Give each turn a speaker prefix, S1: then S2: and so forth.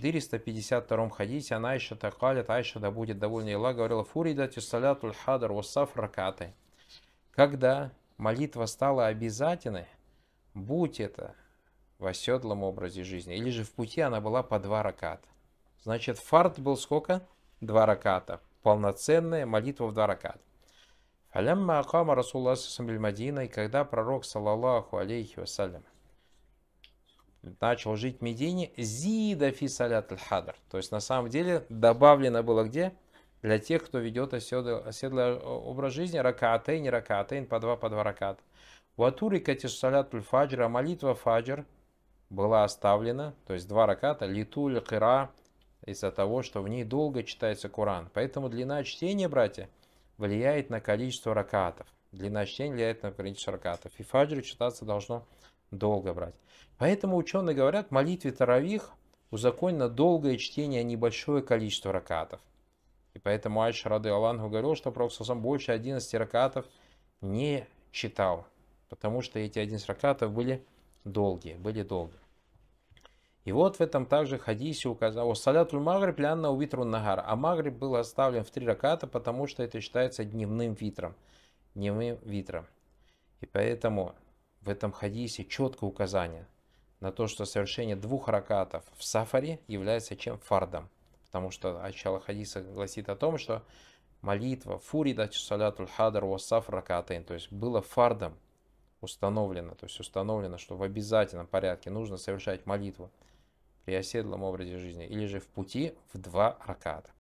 S1: 452 хадисе она еще такая такалит, Айша да будет довольна Илла, говорила Фуридати салятуль хадар вассаф ракаты. Когда молитва стала обязательной, будь это в оседлом образе жизни, или же в пути она была по два раката. Значит, фарт был сколько? Два раката. Полноценная молитва в два раката. Алямма Акама Расулла Мадина, и когда пророк, саллаллаху алейхи вассалям, начал жить в Медине, зида фи салят хадр. То есть на самом деле добавлено было где? Для тех, кто ведет оседлый оседлый э, образ жизни, ракатейн, ракатейн, по два, по два раката. Ватури катиш салят фаджра, молитва фаджр была оставлена, то есть два раката, литуль кира, из-за того, что в ней долго читается Коран. Поэтому длина чтения, братья, влияет на количество ракатов. Длина чтения влияет на количество ракатов. И фаджр читаться должно долго брать. Поэтому ученые говорят, в молитве Таравих узаконено долгое чтение, небольшое количество ракатов. И поэтому Айш Рады Алангу говорил, что Пророк больше 11 ракатов не читал, потому что эти 11 ракатов были долгие, были долгие. И вот в этом также хадисе указал, салятуль магриб лянна у витру нагар, а магриб был оставлен в три раката, потому что это считается дневным витром, дневным витром. И поэтому в этом хадисе четкое указание на то, что совершение двух ракатов в сафаре является чем фардом. Потому что начало хадиса гласит о том, что молитва фурида салятуль хадар саф ракатайн, то есть было фардом установлено, то есть установлено, что в обязательном порядке нужно совершать молитву при оседлом образе жизни или же в пути в два раката.